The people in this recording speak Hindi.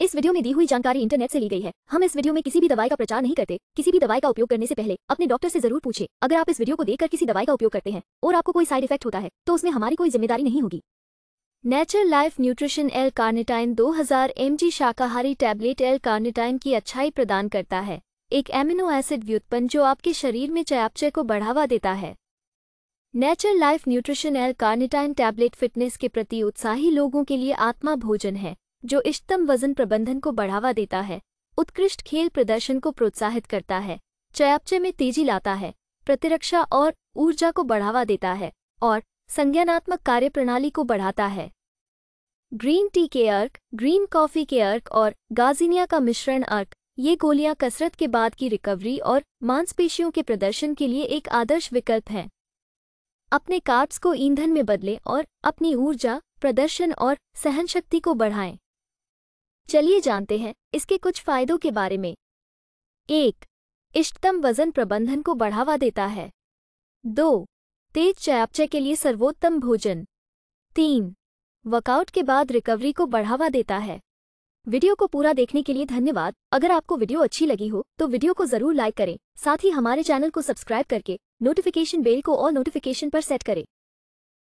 इस वीडियो में दी हुई जानकारी इंटरनेट से ली गई है हम इस वीडियो में किसी भी दवाई का प्रचार नहीं करते किसी भी दवाई का उपयोग करने से पहले अपने डॉक्टर से जरूर पूछे अगर आप इस वीडियो को देखकर किसी दवाई का उपयोग करते हैं और आपको कोई साइड इफेक्ट होता है तो उसमें हमारी कोई जिम्मेदारी नहीं होगी nature life nutrition L carnitine दो हजार शाकाहारी टैबलेट एल कार्नेटाइन की अच्छाई प्रदान करता है एक एमिनो एसिड व्युत्पन्न जो आपके शरीर में चयापचय को बढ़ावा देता है nature life nutrition L carnitine tablet fitness के प्रति उत्साही लोगों के लिए आत्मा भोजन है जो इष्टतम वजन प्रबंधन को बढ़ावा देता है उत्कृष्ट खेल प्रदर्शन को प्रोत्साहित करता है चयापचय में तेजी लाता है प्रतिरक्षा और ऊर्जा को बढ़ावा देता है और संज्ञानात्मक कार्यप्रणाली को बढ़ाता है ग्रीन टी के अर्क ग्रीन कॉफ़ी के अर्क और गाजिनिया का मिश्रण अर्क ये गोलियां कसरत के बाद की रिकवरी और मांसपेशियों के प्रदर्शन के लिए एक आदर्श विकल्प हैं अपने कार्ब्स को ईंधन में बदलें और अपनी ऊर्जा प्रदर्शन और सहनशक्ति को बढ़ाएं चलिए जानते हैं इसके कुछ फायदों के बारे में एक इष्टतम वजन प्रबंधन को बढ़ावा देता है दो तेज चयापचय के लिए सर्वोत्तम भोजन तीन वर्कआउट के बाद रिकवरी को बढ़ावा देता है वीडियो को पूरा देखने के लिए धन्यवाद अगर आपको वीडियो अच्छी लगी हो तो वीडियो को जरूर लाइक करें साथ ही हमारे चैनल को सब्सक्राइब करके नोटिफिकेशन बेल को और नोटिफिकेशन पर सेट करें